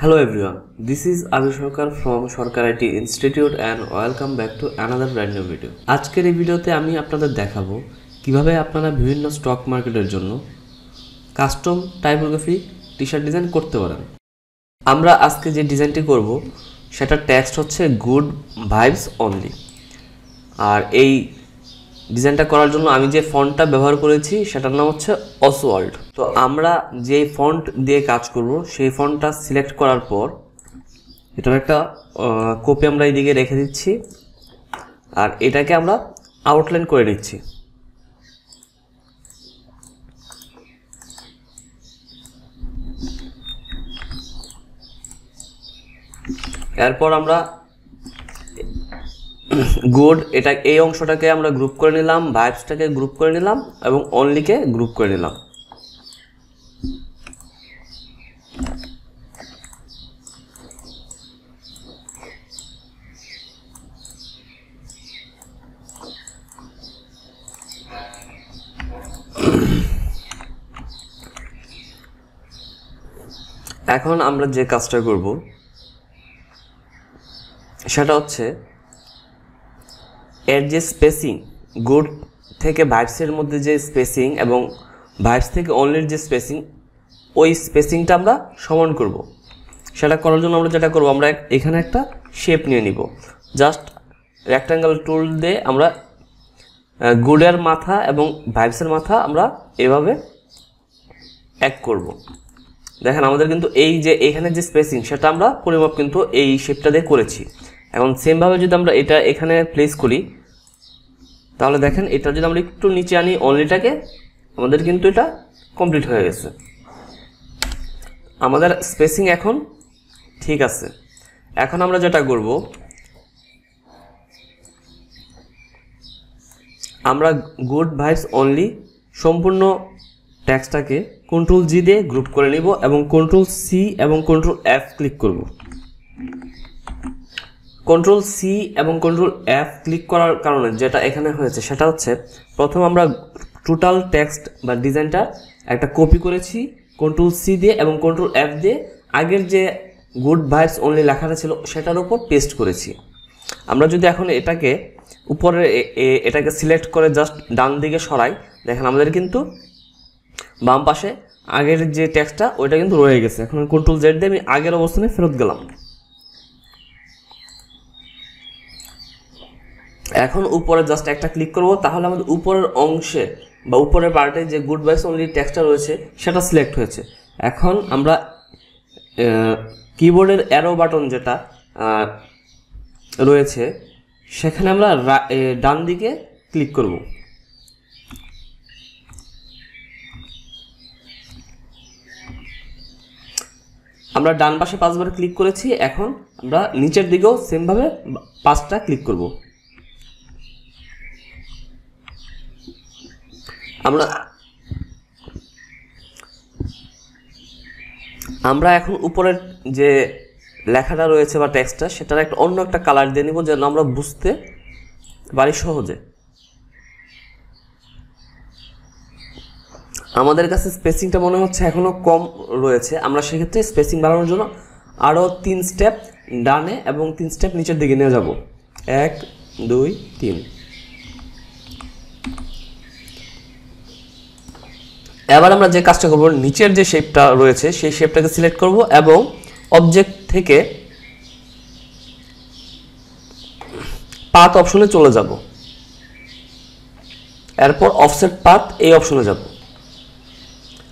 Hello everyone, this is Ami Sarkar from Sarkar IT Institute and welcome back to another brand new video. আজকের এই ভিডিওতে আমি আপনাদের দেখাবো কিভাবে আপনারা বিভিন্ন স্টক মার্কেটের জন্য custom typography T shirt design করতে পারেন আমরা আজকে যে ডিজাইনটি করব সেটার টেক্সট হচ্ছে গুড ভাইবস অনলি আর এই ডিজাইনটা করার জন্য আমি যে ফন্টটা ব্যবহার করেছি সেটার নাম হচ্ছে অসওয়াল্ড তো আমরা যে ফন্ট দিয়ে কাজ করব সেই ফন্টটা সিলেক্ট করার পর এটার একটা কপি আমরা এইদিকে রেখে দিচ্ছি আর এটাকে আমরা আউটলাইন করে নিচ্ছি এরপর আমরা গুড এটা এই অংশটাকে আমরা গ্রুপ করে নিলাম ভাইবসটাকে গ্রুপ করে নিলাম এবং অনলিকে গ্রুপ করে নিলাম এখন আমরা যে কাজটা করব সেটা হচ্ছে এর যে স্পেসিং গুড থেকে ভাইভসের মধ্যে যে স্পেসিং এবং ভার্স থেকে অনলির যে স্পেসিং ওই স্পেসিংটা আমরা সমান করব। সেটা করার জন্য আমরা যেটা করব আমরা এখানে একটা শেপ নিয়ে নিব জাস্ট রেক্ট্যাঙ্গেল টুল দিয়ে আমরা গুডের মাথা এবং ভাইবসের মাথা আমরা এভাবে এক করব। দেখেন আমাদের কিন্তু এই যে এখানে যে স্পেসিং সেটা আমরা পরিমাপ কিন্তু এই শেপটা দিয়ে করেছি এখন সেমভাবে যদি আমরা এটা এখানে প্লেস করি তাহলে দেখেন এটা যদি আমরা একটু নিচে আনি অনলিটাকে আমাদের কিন্তু এটা কমপ্লিট হয়ে গেছে আমাদের স্পেসিং এখন ঠিক আছে এখন আমরা যেটা করব আমরা গুড ভাইবস অনলি সম্পূর্ণ ট্যাক্সটাকে কন্ট্রোল জি দিয়ে গ্রুপ করে নিব এবং কন্ট্রোল সি এবং কন্ট্রোল এফ ক্লিক করব কন্ট্রোল সি এবং কন্ট্রোল এফ ক্লিক করার কারণে যেটা এখানে হয়েছে সেটা হচ্ছে প্রথম আমরা টোটাল টেক্সট বা ডিজাইনটা একটা কপি করেছি কন্ট্রোল সি দিয়ে এবং কন্ট্রোল এফ দিয়ে আগের যে গুড ভাইবস অনলি লেখাটা ছিল সেটার উপর পেস্ট করেছি আমরা যদি এখন এটাকে উপরে এটাকে সিলেক্ট করে জাস্ট ডান দিকে সরাই দেখেন আমাদের কিন্তু বাম পাশে আগের যে টেক্সটটা ওইটা কিন্তু রয়ে গেছে এখন কন্ট্রোল জেড দিয়ে আমি আগের অবস্থানে ফেরত গেলাম এখন উপরে জাস্ট একটা ক্লিক করব তাহলে আমাদের উপরের অংশে বা উপরের পার্টে যে গুড বাইস অনলি ট্যাক্সটা রয়েছে সেটা সিলেক্ট হয়েছে এখন আমরা কিবোর্ডের অ্যারো বাটন যেটা রয়েছে সেখানে আমরা ডান দিকে ক্লিক করব আমরা ডান পাশে পাঁচবার ক্লিক করেছি এখন আমরা নিচের দিকেও সেমভাবে পাঁচটা ক্লিক করব আমরা আমরা এখন উপরের যে লেখাটা রয়েছে বা টেক্সটটা সেটার একটা অন্য একটা কালার দিয়ে নিব যেন আমরা বুঝতে পারি সহজে আমাদের কাছে স্পেসিংটা মনে হচ্ছে এখনও কম রয়েছে আমরা সেক্ষেত্রে স্পেসিং বাড়ানোর জন্য আরও তিন স্টেপ ডানে এবং তিন স্টেপ নিচের দিকে নিয়ে যাব এক দুই তিন এবার আমরা যে কাজটা করব নিচের যে শেপটা রয়েছে সেই শেপটাকে সিলেক্ট করব এবং অবজেক্ট থেকে পাথ অপশনে চলে যাব এরপর অফসেট পাথ এই অপশনে যাব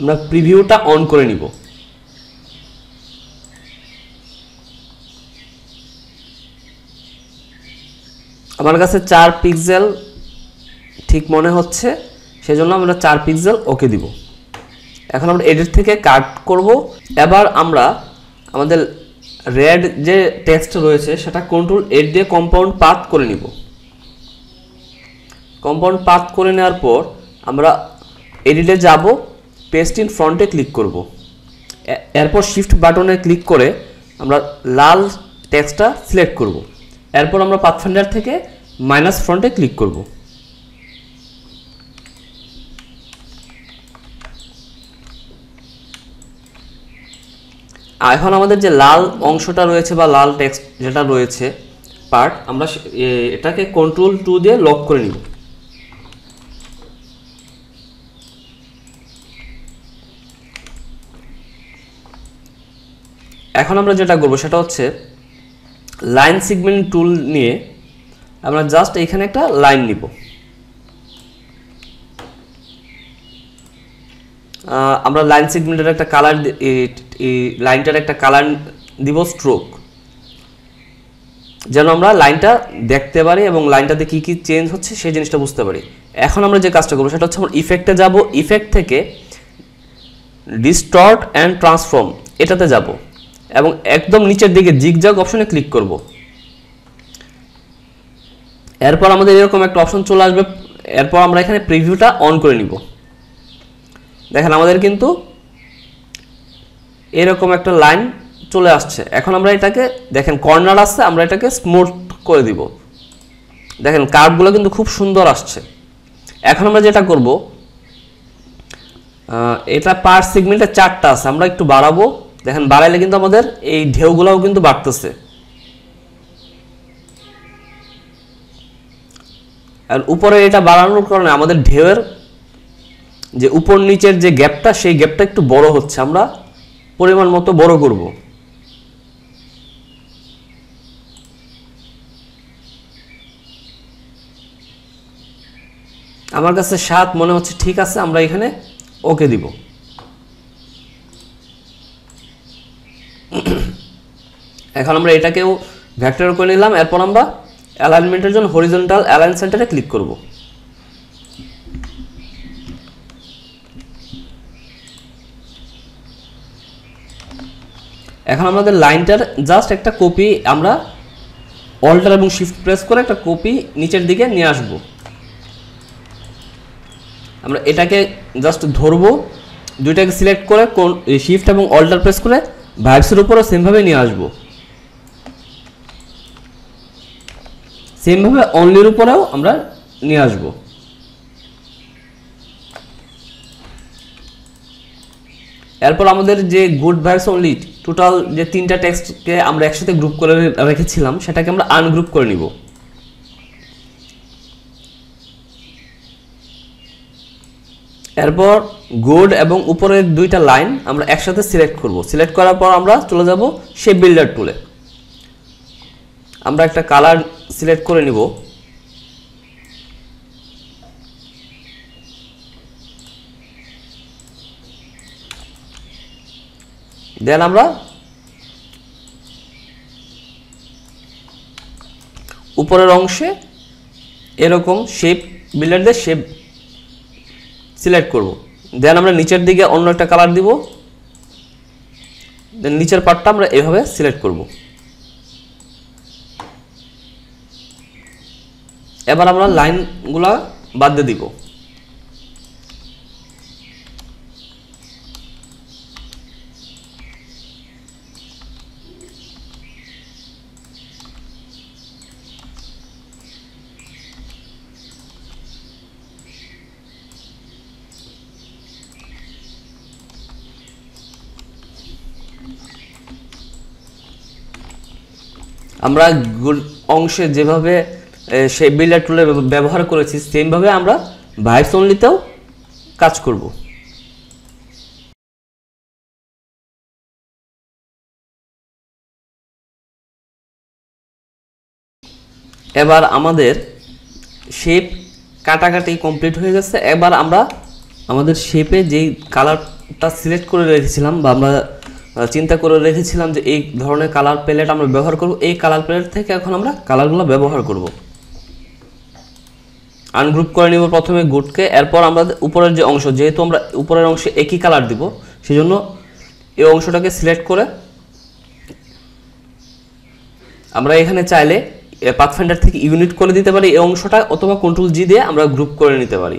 আমরা প্রিভিউটা অন করে নিব আমার কাছে চার পিক্সেল ঠিক মনে হচ্ছে সেজন্য আমরা চার পিক্সেল ওকে দিব এখন আমরা এডিট থেকে কাট করব এবার আমরা আমাদের রেড যে টেক্সট রয়েছে সেটা কন্ট্রোল এড দিয়ে কম্পাউন্ড পাত করে নিব কম্পাউন্ড পাত করে নেওয়ার পর আমরা এডিটে যাব পেস্ট ইন ফ্রন্টে ক্লিক করব এরপর শিফট বাটনে ক্লিক করে আমরা লাল টেক্সটটা সিলেক্ট করব এরপর আমরা পাথফান্ডার থেকে মাইনাস ফ্রন্টে ক্লিক করবো এখন আমাদের যে লাল অংশটা রয়েছে বা লাল টেক্সট যেটা রয়েছে পার্ট আমরা এটাকে কন্ট্রোল টু দিয়ে লক করে নিব এখন আমরা যেটা করবো সেটা হচ্ছে লাইন সিগমেন্ট টুল নিয়ে আমরা জাস্ট এখানে একটা লাইন নিব আমরা লাইন সেগমেন্টের একটা কালার লাইনটার একটা কালার দিব স্ট্রোক যেন আমরা লাইনটা দেখতে পারি এবং লাইনটাতে কি কি চেঞ্জ হচ্ছে সেই জিনিসটা বুঝতে পারি এখন আমরা যে কাজটা করবো সেটা হচ্ছে আমরা ইফেক্টে যাব ইফেক্ট থেকে ডিস্টর্ট অ্যান্ড ট্রান্সফর্ম এটাতে যাব এবং একদম নিচের দিকে জিগজাগ অপশনে ক্লিক করব এরপর আমাদের এরকম একটা অপশন চলে আসবে এরপর আমরা এখানে প্রিভিউটা অন করে নিব দেখেন আমাদের কিন্তু এরকম একটা লাইন চলে আসছে এখন আমরা এটাকে দেখেন কর্নার আসছে আমরা এটাকে স্মুথ করে দিব দেখেন কার্ভগুলো কিন্তু খুব সুন্দর আসছে এখন আমরা যেটা করব এটা পার সিগমেন্টে চারটা আছে আমরা একটু বাড়াবো দেখেন বাড়াইলে কিন্তু আমাদের এই ঢেউগুলোও কিন্তু বাড়তেছে আর উপরে এটা বাড়ানোর কারণে আমাদের ঢেউয়ের যে উপর নিচের যে গ্যাপটা সেই গ্যাপটা একটু বড় হচ্ছে আমরা পরিমাণ মতো বড় করব আমার কাছে সাত মনে হচ্ছে ঠিক আছে আমরা এখানে ওকে দিব এখন আমরা এটাকেও ভ্যাক্টর করে নিলাম এরপর আমরা অ্যালাইনমেন্টের জন্য হরিজন্টাল অ্যালাইন সেন্টারে ক্লিক করবো এখন আমাদের লাইনটার জাস্ট একটা কপি আমরা অল্টার এবং শিফট প্রেস করে একটা কপি নিচের দিকে নিয়ে আসব আমরা এটাকে জাস্ট ধরবো দুইটাকে সিলেক্ট করে কোন শিফট এবং অল্টার প্রেস করে ভাইবসের উপরও সেমভাবে নিয়ে আসবো সেমভাবে অনলির উপরেও আমরা নিয়ে আসবো এরপর আমাদের যে গুড ভাইস অনলি টোটাল যে তিনটা টেক্সটকে আমরা একসাথে গ্রুপ করে রেখেছিলাম সেটাকে আমরা আনগ্রুপ করে নিব এরপর গুড এবং উপরের দুইটা লাইন আমরা একসাথে সিলেক্ট করব সিলেক্ট করার পর আমরা চলে যাব সেই বিল্ডার টুলে আমরা একটা কালার সিলেক্ট করে নিব দেন আমরা উপরের অংশে এরকম শেপ বিল্ডারদের শেপ সিলেক্ট করব দেন আমরা নিচের দিকে অন্য একটা কালার দিব দেন নিচের পার্টটা আমরা এভাবে সিলেক্ট করব এবার আমরা লাইনগুলা বাদ দিয়ে দিব আমরা অংশে যেভাবে সেই বিল্ডার টুলের ব্যবহার করেছি সেমভাবে আমরা ভাইবস অনলিতেও কাজ করব এবার আমাদের শেপ কাটাকাটি কমপ্লিট হয়ে গেছে এবার আমরা আমাদের শেপে যেই কালারটা সিলেক্ট করে রেখেছিলাম বা আমরা চিন্তা করে রেখেছিলাম যে এই ধরনের কালার প্যালেট আমরা ব্যবহার করব এই কালার প্যালেট থেকে এখন আমরা কালারগুলো ব্যবহার করব আনগ্রুপ করে নিব প্রথমে গুটকে এরপর আমরা উপরের যে অংশ যেহেতু আমরা উপরের অংশে একই কালার দিব সেজন্য এই অংশটাকে সিলেক্ট করে আমরা এখানে চাইলে পাথফাইন্ডার থেকে ইউনিট করে দিতে পারি এই অংশটা অথবা কন্ট্রোল জি দিয়ে আমরা গ্রুপ করে নিতে পারি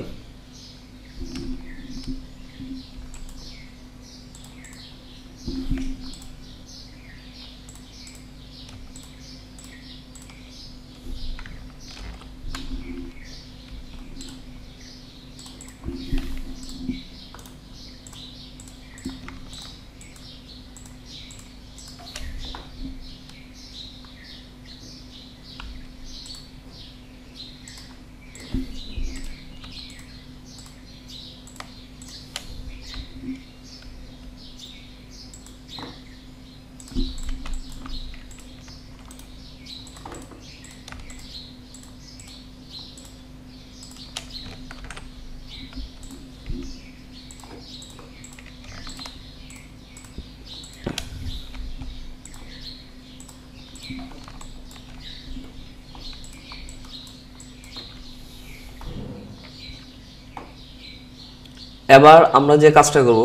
এবার আমরা যে কাজটা করব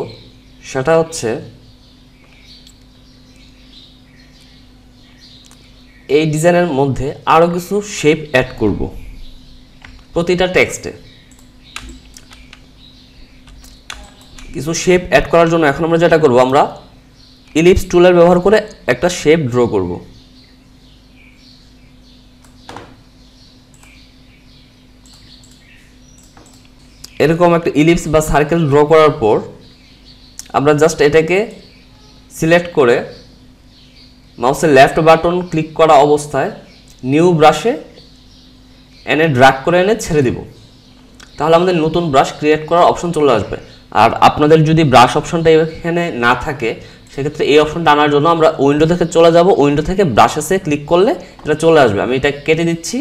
সেটা হচ্ছে এই ডিজাইনের মধ্যে আরও কিছু শেপ অ্যাড করব প্রতিটা টেক্সটে কিছু শেপ অ্যাড করার জন্য এখন আমরা যেটা করব আমরা ইলিপস টুলের ব্যবহার করে একটা শেপ ড্র করবো এরকম একটা ইলিপস বা সার্কেল ড্র করার পর আমরা জাস্ট এটাকে সিলেক্ট করে মাউসের লেফট বাটন ক্লিক করা অবস্থায় নিউ ব্রাশে এনে ড্রাগ করে এনে ছেড়ে দিব তাহলে আমাদের নতুন ব্রাশ ক্রিয়েট করার অপশন চলে আসবে আর আপনাদের যদি ব্রাশ অপশনটা এখানে না থাকে সেক্ষেত্রে এই অপশনটা আনার জন্য আমরা উইন্ডো থেকে চলে যাব উইন্ডো থেকে ব্রাশেসে ক্লিক করলে এটা চলে আসবে আমি এটা কেটে দিচ্ছি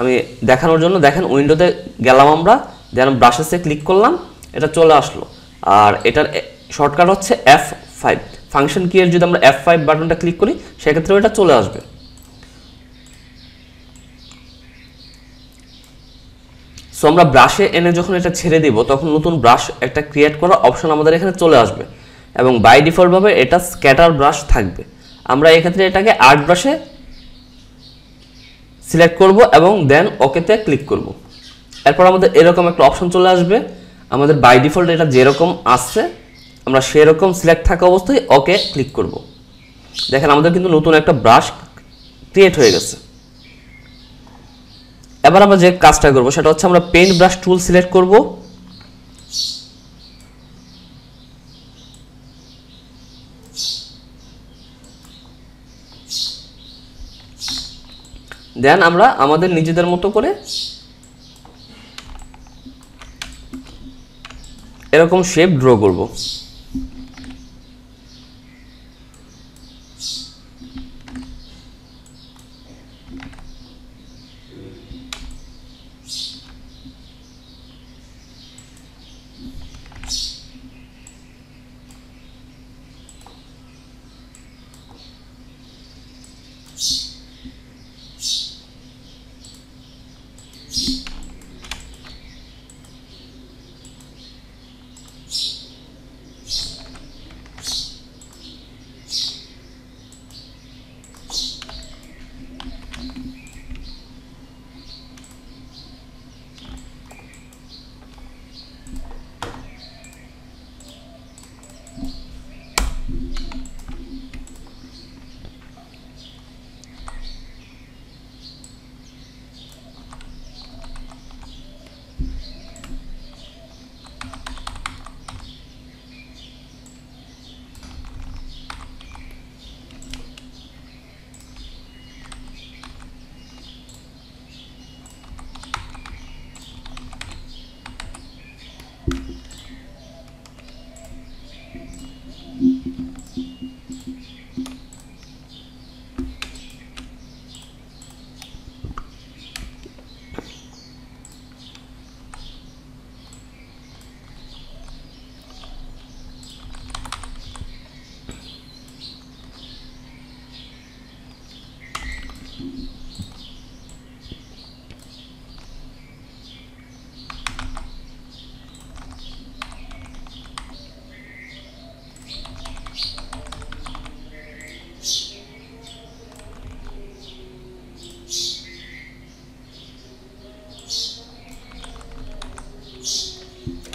আমি দেখানোর জন্য দেখেন উইন্ডোতে গেলাম আমরা দেন ব্রাশেসে ক্লিক করলাম এটা চলে আসলো আর এটার শর্টকাট হচ্ছে এফ ফাইভ ফাংশন কিয়ের যদি আমরা এফ ফাইভ বাটনটা ক্লিক করি সেক্ষেত্রেও এটা চলে আসবে সো আমরা ব্রাশে এনে যখন এটা ছেড়ে দিব তখন নতুন ব্রাশ একটা ক্রিয়েট করার অপশন আমাদের এখানে চলে আসবে এবং বাই ডিফল্টভাবে এটা স্ক্যাটার ব্রাশ থাকবে আমরা এক্ষেত্রে এটাকে আর্ট ব্রাশে সিলেক্ট করব এবং দেন ওকেতে ক্লিক করব এরপর আমাদের এরকম একটা অপশন চলে আসবে আমাদের বাই ডিফল্ট এটা যেরকম আসছে আমরা সেরকম সিলেক্ট থাকা অবস্থায় ওকে ক্লিক করব। দেখেন আমাদের কিন্তু নতুন একটা ব্রাশ ক্রিয়েট হয়ে গেছে এবার আমরা যে কাজটা করব সেটা হচ্ছে আমরা পেন্ট ব্রাশ টুল সিলেক্ট করব দেন আমরা আমাদের নিজেদের মতো করে এরকম শেপ ড্র করব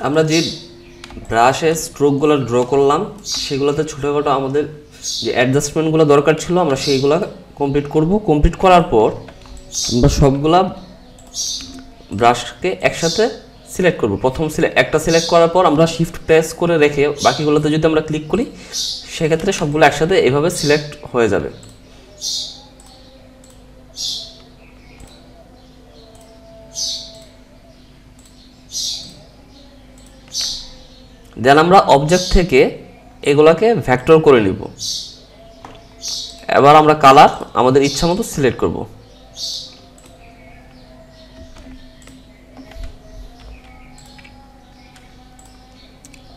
আমরা যে ব্রাশে স্ট্রোকগুলো ড্র করলাম সেগুলোতে ছোটোখাটো আমাদের যে অ্যাডজাস্টমেন্টগুলো দরকার ছিল আমরা সেইগুলো কমপ্লিট করব কমপ্লিট করার পর আমরা সবগুলা ব্রাশকে একসাথে সিলেক্ট করব প্রথম সিলেক্ট একটা সিলেক্ট করার পর আমরা শিফট প্রেস করে রেখে বাকিগুলোতে যদি আমরা ক্লিক করি সেক্ষেত্রে সবগুলো একসাথে এভাবে সিলেক্ট হয়ে যাবে দেন আমরা অবজেক্ট থেকে এগুলাকে ভ্যাক্টর করে নিব এবার আমরা কালার আমাদের ইচ্ছা মতো সিলেক্ট করব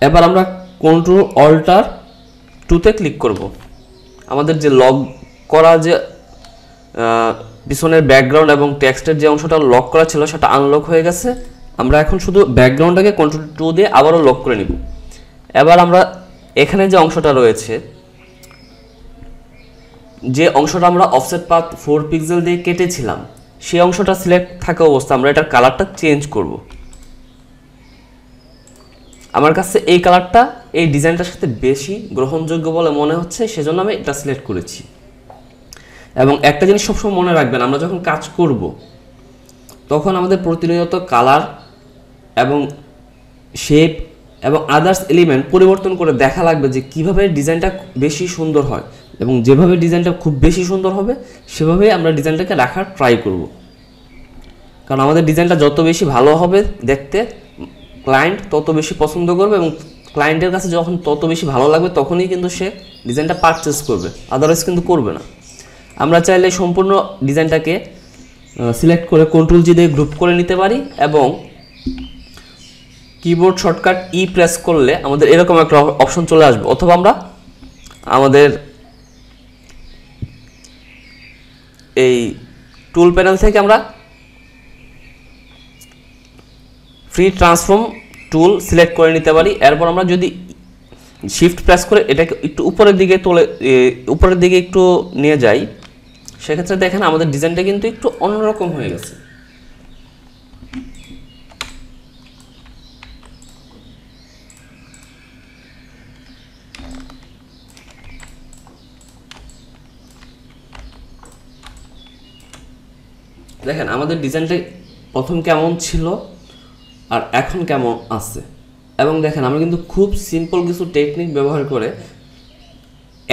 এবার আমরা কন্ট্রোল অল্টার টুতে ক্লিক করব আমাদের যে লগ করা যে পিছনের ব্যাকগ্রাউন্ড এবং টেক্সটের যে অংশটা লক করা ছিল সেটা আনলক হয়ে গেছে আমরা এখন শুধু ব্যাকগ্রাউন্ডটাকে কন্ট্রোল টু দিয়ে আবারও লক করে নিব এবার আমরা এখানে যে অংশটা রয়েছে যে অংশটা আমরা অফসেট পাথ ফোর পিক্সেল দিয়ে কেটেছিলাম সেই অংশটা সিলেক্ট থাকা অবস্থা আমরা এটার কালারটা চেঞ্জ করব আমার কাছে এই কালারটা এই ডিজাইনটার সাথে বেশি গ্রহণযোগ্য বলে মনে হচ্ছে সেজন্য আমি এটা সিলেক্ট করেছি এবং একটা জিনিস সবসময় মনে রাখবেন আমরা যখন কাজ করব তখন আমাদের প্রতিনিয়ত কালার এবং শেপ এবং আদার্স এলিমেন্ট পরিবর্তন করে দেখা লাগবে যে কিভাবে ডিজাইনটা বেশি সুন্দর হয় এবং যেভাবে ডিজাইনটা খুব বেশি সুন্দর হবে সেভাবে আমরা ডিজাইনটাকে রাখার ট্রাই করব কারণ আমাদের ডিজাইনটা যত বেশি ভালো হবে দেখতে ক্লায়েন্ট তত বেশি পছন্দ করবে এবং ক্লায়েন্টের কাছে যখন তত বেশি ভালো লাগবে তখনই কিন্তু সে ডিজাইনটা পারচেস করবে আদারওয়াইজ কিন্তু করবে না আমরা চাইলে সম্পূর্ণ ডিজাইনটাকে সিলেক্ট করে কন্ট্রোল জি দিয়ে গ্রুপ করে নিতে পারি এবং কিবোর্ড শর্টকাট ই প্রেস করলে আমাদের এরকম একটা অপশন চলে আসবে অথবা আমরা আমাদের এই টুল প্যানেল থেকে আমরা ফ্রি ট্রান্সফর্ম টুল সিলেক্ট করে নিতে পারি এরপর আমরা যদি শিফট প্রেস করে এটাকে একটু উপরের দিকে তোলে উপরের দিকে একটু নিয়ে যাই সেক্ষেত্রে দেখেন আমাদের ডিজাইনটা কিন্তু একটু অন্যরকম হয়ে গেছে দেখেন আমাদের ডিজাইনটা প্রথম কেমন ছিল আর এখন কেমন আছে এবং দেখেন আমরা কিন্তু খুব সিম্পল কিছু টেকনিক ব্যবহার করে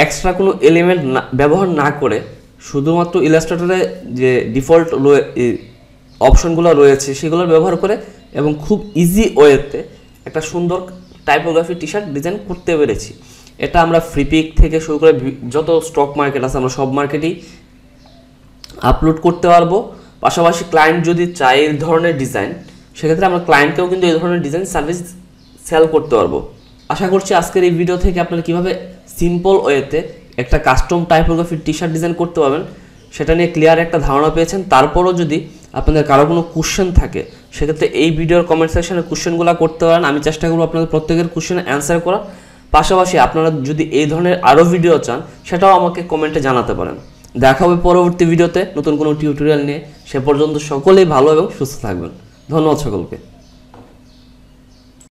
এক্সট্রা কোনো এলিমেন্ট না ব্যবহার না করে শুধুমাত্র ইলাস্ট্রেটরে যে ডিফল্ট অপশনগুলো রয়েছে সেগুলো ব্যবহার করে এবং খুব ইজি ওয়েতে একটা সুন্দর টাইপোগ্রাফি টি শার্ট ডিজাইন করতে পেরেছি এটা আমরা ফ্রিপিক থেকে শুরু করে যত স্টক মার্কেট আছে আমরা সব মার্কেটেই আপলোড করতে পারবো পাশাপাশি ক্লায়েন্ট যদি চায় এই ধরনের ডিজাইন সেক্ষেত্রে আমরা ক্লায়েন্টকেও কিন্তু এই ধরনের ডিজাইন সার্ভিস সেল করতে পারবো আশা করছি আজকের এই ভিডিও থেকে আপনারা কীভাবে সিম্পল ওয়েতে একটা কাস্টম টাইপোগ্রাফির টি শার্ট ডিজাইন করতে পারবেন সেটা নিয়ে ক্লিয়ার একটা ধারণা পেয়েছেন তারপরও যদি আপনাদের কারো কোনো কোশ্চেন থাকে সেক্ষেত্রে এই ভিডিওর কমেন্ট সেকশানে কোশ্চেনগুলো করতে পারেন আমি চেষ্টা করবো আপনাদের প্রত্যেকের কোশ্চেন অ্যান্সার করার পাশাপাশি আপনারা যদি এই ধরনের আরও ভিডিও চান সেটাও আমাকে কমেন্টে জানাতে পারেন দেখা হবে পরবর্তী ভিডিওতে নতুন কোনো টিউটোরিয়াল নিয়ে সে পর্যন্ত সকলেই ভালো এবং সুস্থ থাকবেন ধন্যবাদ সকলকে